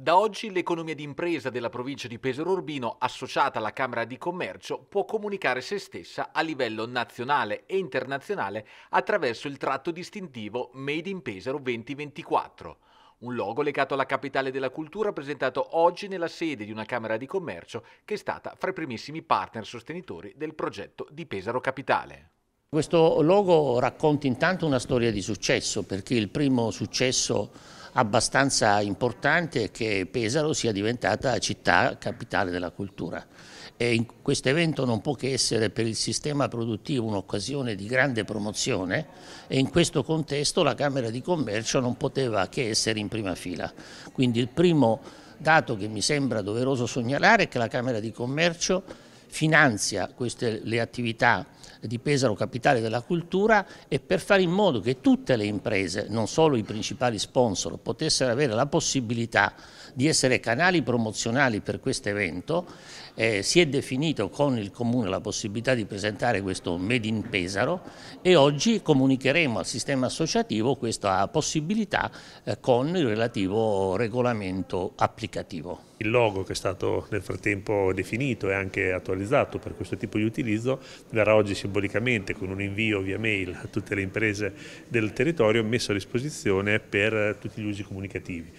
Da oggi l'economia d'impresa della provincia di Pesaro Urbino, associata alla Camera di Commercio, può comunicare se stessa a livello nazionale e internazionale attraverso il tratto distintivo Made in Pesaro 2024 un logo legato alla capitale della cultura presentato oggi nella sede di una Camera di Commercio che è stata fra i primissimi partner sostenitori del progetto di Pesaro Capitale. Questo logo racconta intanto una storia di successo, perché il primo successo abbastanza importante è che Pesaro sia diventata città capitale della cultura. E questo evento non può che essere per il sistema produttivo un'occasione di grande promozione e in questo contesto la Camera di Commercio non poteva che essere in prima fila. Quindi il primo dato che mi sembra doveroso segnalare è che la Camera di Commercio finanzia queste, le attività di Pesaro Capitale della Cultura e per fare in modo che tutte le imprese, non solo i principali sponsor, potessero avere la possibilità di essere canali promozionali per questo evento. Eh, si è definito con il Comune la possibilità di presentare questo Made in Pesaro e oggi comunicheremo al sistema associativo questa possibilità eh, con il relativo regolamento applicativo. Il logo che è stato nel frattempo definito e anche attualizzato per questo tipo di utilizzo verrà oggi simulato simbolicamente con un invio via mail a tutte le imprese del territorio messo a disposizione per tutti gli usi comunicativi.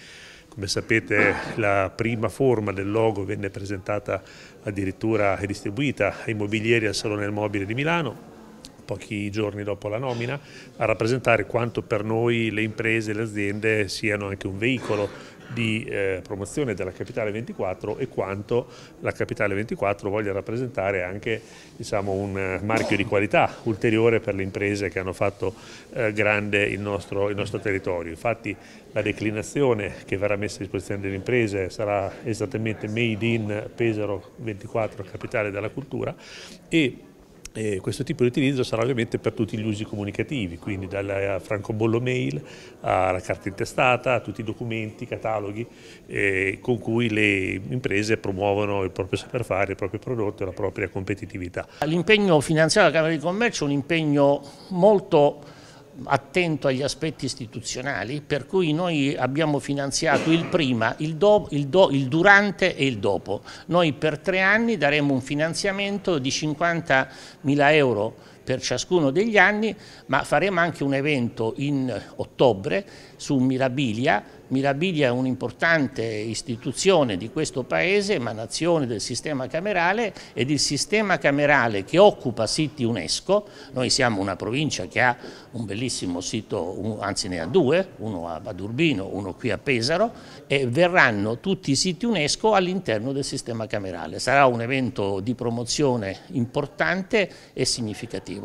Come sapete la prima forma del logo venne presentata addirittura e distribuita ai mobilieri al Salone del Mobile di Milano pochi giorni dopo la nomina, a rappresentare quanto per noi le imprese e le aziende siano anche un veicolo di eh, promozione della Capitale 24 e quanto la Capitale 24 voglia rappresentare anche diciamo, un eh, marchio di qualità ulteriore per le imprese che hanno fatto eh, grande il nostro, il nostro territorio. Infatti la declinazione che verrà messa a disposizione delle imprese sarà esattamente Made in Pesaro 24, Capitale della Cultura e e questo tipo di utilizzo sarà ovviamente per tutti gli usi comunicativi, quindi dal francobollo mail alla carta intestata, a tutti i documenti, cataloghi eh, con cui le imprese promuovono il proprio saper fare, il proprio prodotto e la propria competitività. L'impegno finanziario della Camera di Commercio è un impegno molto importante attento agli aspetti istituzionali, per cui noi abbiamo finanziato il prima, il, do, il, do, il durante e il dopo. Noi per tre anni daremo un finanziamento di 50 mila euro per ciascuno degli anni, ma faremo anche un evento in ottobre su Mirabilia. Mirabilia è un'importante istituzione di questo Paese, ma nazione del sistema camerale ed il sistema camerale che occupa siti UNESCO. Noi siamo una provincia che ha un bellissimo sito, anzi ne ha due, uno a Badurbino, uno qui a Pesaro, e verranno tutti i siti UNESCO all'interno del sistema camerale. Sarà un evento di promozione importante e significativo.